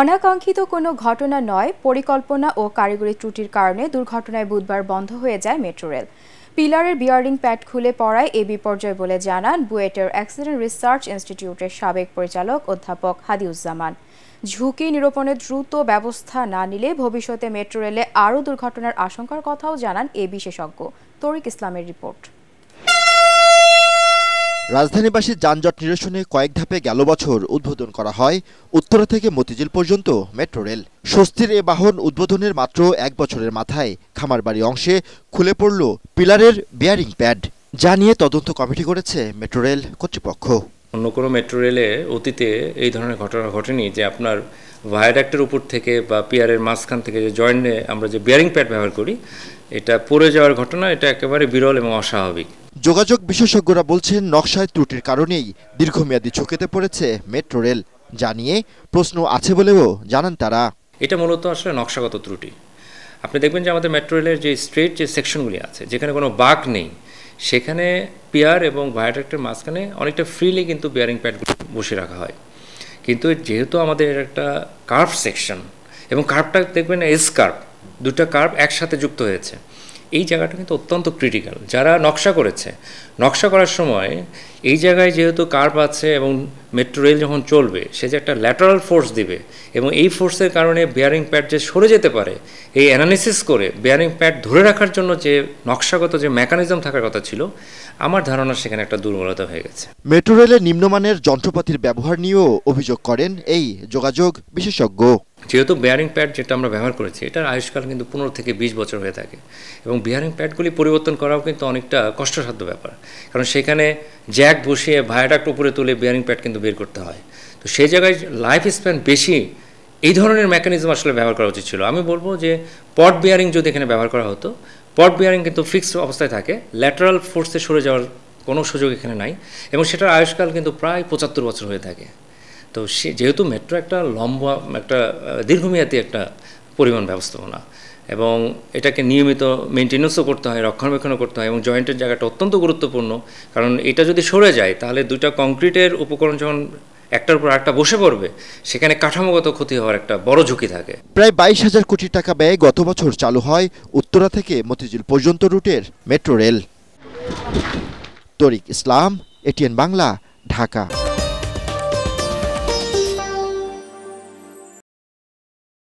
অনাকাঙ্ক্ষিত কোনো ঘটনা নয় পরিকল্পনা ও কারিগরি ত্রুটির কারণে দুর্ঘটনায় বুধবার বন্ধ হয়ে যায় মেট্রো রেল পিলারের বিয়ারিং প্যাড খুলে পড়ায় এ বিপর্যয় বলে জানান বুয়েটের অ্যাক্সিডেন্ট রিসার্চ ইনস্টিটিউটের সাবেক পরিচালক অধ্যাপক হাদিউজ্জামান ঝুঁকি নিরূপণে দ্রুত ব্যবস্থা না নিলে ভবিষ্যতে মেট্রো রেলে আরও দুর্ঘটনার আশঙ্কার কথাও জানান এ বিশেষজ্ঞ তরিক ইসলামের রিপোর্ট রাজধানীবাসীর যানজট নিরসনে কয়েক ধাপে গেল বছর উদ্বোধন করা হয় উত্তরা থেকে মতিঝিল পর্যন্ত মেট্রো রেল স্বস্তির এ বাহন উদ্বোধনের মাত্র এক বছরের মাথায় খামারবাড়ি অংশে খুলে পড়ল পিলারের বিয়ারিং প্যাড যা নিয়ে তদন্ত কমিটি করেছে মেট্রো রেল কর্তৃপক্ষ অন্য কোনো মেট্রো রেলে অতীতে এই ধরনের ঘটনা ঘটেনি যে আপনার ভায়াডাক্টের উপর থেকে বা পিয়ারের মাঝখান থেকে যে জয়েন্টে আমরা যে বিয়ারিং প্যাড ব্যবহার করি এটা পড়ে যাওয়ার ঘটনা এটা একেবারে বিরল এবং অস্বাভাবিক যোগাযোগ বিশেষজ্ঞরা বলছেন নকশায় ত্রুটির কারণেই দীর্ঘমেয়াদী ঝুঁকিতে পড়েছে মেট্রো রেল যা নিয়ে প্রশ্ন আছে বলেও জানান তারা এটা মূলত আসলে নকশাগত ত্রুটি আপনি দেখবেন যে আমাদের মেট্রো রেলের যে স্ট্রেট যে সেকশনগুলি আছে যেখানে কোনো বাঘ নেই সেখানে পিয়ার এবং ভায়াডাক্টের মাঝখানে অনেকটা ফ্রিলি কিন্তু বিয়ারিং প্যাডগুলো বসে রাখা হয় কিন্তু যেহেতু আমাদের একটা কার্ভ সেকশন এবং কার্ভটা দেখবেন এস কার্ভ দুটা কার্ভ একসাথে যুক্ত হয়েছে এই জায়গাটা কিন্তু অত্যন্ত ক্রিটিক্যাল যারা নকশা করেছে নকশা করার সময় এই জায়গায় যেহেতু কার্প আছে এবং মেট্রো রেল যখন চলবে সে যে একটা ল্যাটারাল ফোর্স দিবে এবং এই ফোর্সের কারণে বেয়ারিং প্যাড যে সরে যেতে পারে এই অ্যানালিসিস করে বেয়ারিং প্যাড ধরে রাখার জন্য যে নকশাগত যে মেকানিজম থাকার কথা ছিল আমার ধারণা সেখানে একটা দুর্বলতা হয়ে গেছে মেট্রো রেলের নিম্নমানের যন্ত্রপাতির ব্যবহার নিয়েও অভিযোগ করেন এই যোগাযোগ বিশেষজ্ঞ যেহেতু বিয়ারিং প্যাড যেটা আমরা ব্যবহার করেছি এটার আয়ুষ্কাল কিন্তু পনেরো থেকে বিশ বছর হয়ে থাকে এবং বিয়ারিং প্যাডগুলি পরিবর্তন করাও কিন্তু অনেকটা কষ্টসাধ্য ব্যাপার কারণ সেখানে জ্যাক বসিয়ে ভায়াডাক্ট উপরে তুলে বিয়ারিং প্যাড কিন্তু বের করতে হয় তো সেই জায়গায় লাইফ স্প্যান বেশি এই ধরনের মেকানিজম আসলে ব্যবহার করা উচিত ছিল আমি বলবো যে পট বিয়ারিং যদি এখানে ব্যবহার করা হতো পট বিয়ারিং কিন্তু ফিক্সড অবস্থায় থাকে ল্যাটারাল ফোর্সে সরে যাওয়ার কোনো সুযোগ এখানে নাই এবং সেটার আয়ুষ্কাল কিন্তু প্রায় পঁচাত্তর বছর হয়ে থাকে তো সে যেহেতু মেট্রো একটা লম্বা একটা দীর্ঘমেয়াদী একটা পরিমাণ ব্যবস্থাপনা এবং এটাকে নিয়মিত মেনটেন্যান্সও করতে হয় রক্ষণাবেক্ষণও করতে হয় এবং জয়েন্টের জায়গাটা অত্যন্ত গুরুত্বপূর্ণ কারণ এটা যদি সরে যায় তাহলে দুটা কংক্রিটের উপকরণ যখন একটার উপর একটা বসে পড়বে সেখানে কাঠামোগত ক্ষতি হওয়ার একটা বড় ঝুঁকি থাকে প্রায় বাইশ হাজার কোটি টাকা ব্যয়ে গত বছর চালু হয় উত্তরা থেকে মতিঝিল পর্যন্ত রুটের metro rail Tarik Islam ATN Bangla Dhaka